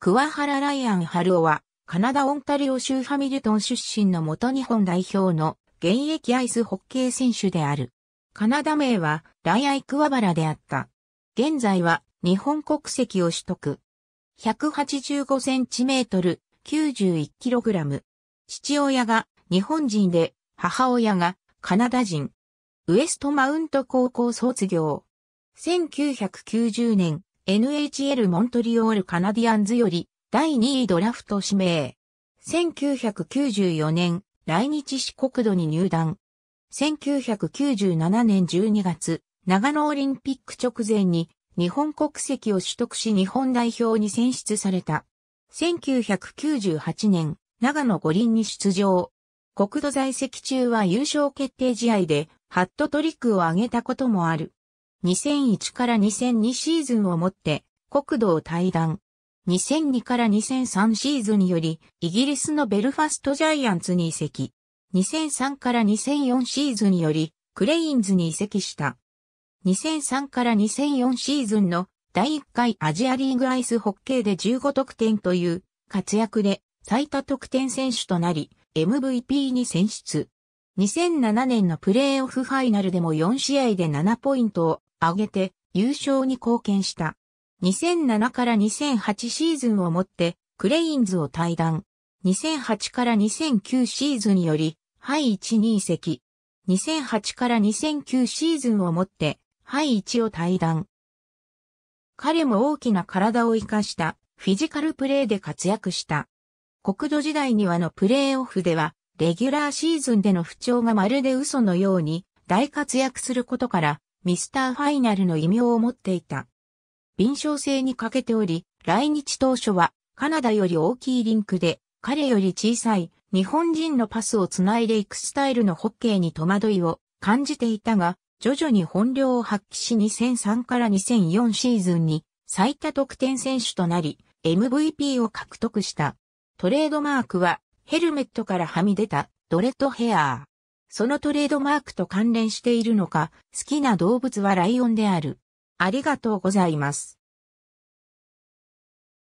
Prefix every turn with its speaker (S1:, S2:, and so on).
S1: 桑原ライアン春オは、カナダ・オンタリオ州ハミルトン出身の元日本代表の現役アイスホッケー選手である。カナダ名はライアイ・クワバラであった。現在は日本国籍を取得。185センチメートル、91キログラム。父親が日本人で、母親がカナダ人。ウエストマウント高校卒業。1990年、NHL モントリオールカナディアンズより第2位ドラフト指名。1994年、来日し国土に入団。1997年12月、長野オリンピック直前に日本国籍を取得し日本代表に選出された。1998年、長野五輪に出場。国土在籍中は優勝決定試合でハットトリックを挙げたこともある。2001から2002シーズンをもって国土を退団。2002から2003シーズンよりイギリスのベルファストジャイアンツに移籍。2003から2004シーズンよりクレインズに移籍した。2003から2004シーズンの第1回アジアリーグアイスホッケーで15得点という活躍で最多得点選手となり MVP に選出。2007年のプレーオフファイナルでも4試合で7ポイントを上げて優勝に貢献した。2007から2008シーズンをもってクレインズを退団。2008から2009シーズンより、ハイ1、2席。2008から2009シーズンをもって、ハイ1を退団。彼も大きな体を生かしたフィジカルプレーで活躍した。国土時代にはのプレーオフでは、レギュラーシーズンでの不調がまるで嘘のように大活躍することから、ミスターファイナルの異名を持っていた。敏捷性に欠けており、来日当初はカナダより大きいリンクで、彼より小さい日本人のパスをつないでいくスタイルのホッケーに戸惑いを感じていたが、徐々に本領を発揮し2003から2004シーズンに最多得点選手となり、MVP を獲得した。トレードマークはヘルメットからはみ出たドレッドヘアー。そのトレードマークと関連しているのか、好きな動物はライオンである。ありがとうございます。